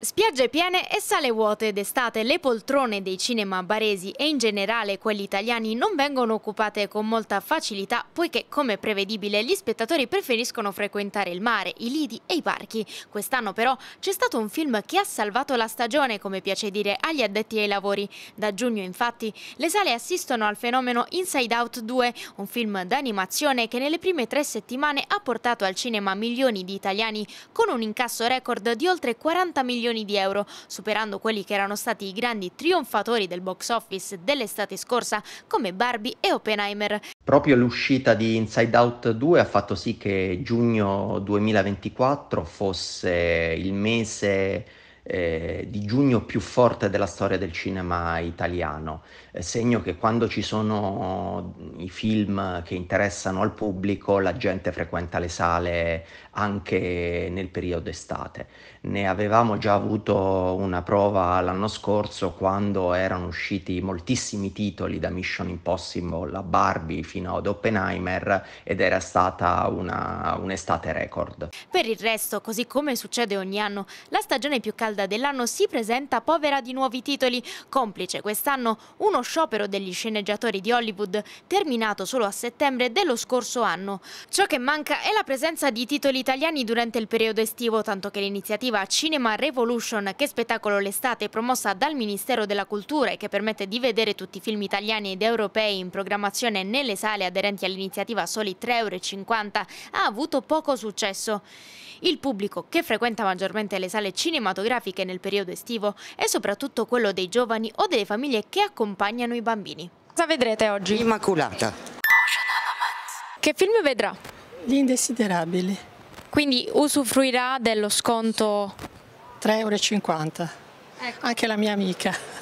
Spiagge piene e sale vuote d'estate, le poltrone dei cinema baresi e in generale quelli italiani non vengono occupate con molta facilità poiché come prevedibile gli spettatori preferiscono frequentare il mare, i lidi e i parchi. Quest'anno però c'è stato un film che ha salvato la stagione come piace dire agli addetti ai lavori. Da giugno infatti le sale assistono al fenomeno Inside Out 2, un film d'animazione che nelle prime tre settimane ha portato al cinema milioni di italiani con un incasso record di oltre 40 milioni milioni di euro, superando quelli che erano stati i grandi trionfatori del box office dell'estate scorsa come Barbie e Oppenheimer. Proprio l'uscita di Inside Out 2 ha fatto sì che giugno 2024 fosse il mese eh, di giugno più forte della storia del cinema italiano, eh, segno che quando ci sono mm, i film che interessano al pubblico la gente frequenta le sale anche nel periodo estate. Ne avevamo già avuto una prova l'anno scorso quando erano usciti moltissimi titoli da Mission Impossible a Barbie fino ad Oppenheimer ed era stata una, un'estate record. Per il resto, così come succede ogni anno, la stagione più calda calda dell'anno si presenta povera di nuovi titoli, complice quest'anno uno sciopero degli sceneggiatori di Hollywood terminato solo a settembre dello scorso anno. Ciò che manca è la presenza di titoli italiani durante il periodo estivo, tanto che l'iniziativa Cinema Revolution, che spettacolo l'estate promossa dal Ministero della Cultura e che permette di vedere tutti i film italiani ed europei in programmazione nelle sale aderenti all'iniziativa soli 3,50 euro, ha avuto poco successo. Il pubblico che frequenta maggiormente le sale cinematografiche demografiche nel periodo estivo e soprattutto quello dei giovani o delle famiglie che accompagnano i bambini. Cosa vedrete oggi? Immaculata. Che film vedrà? Gli indesiderabili. Quindi usufruirà dello sconto? 3,50 euro. Ecco. Anche la mia amica.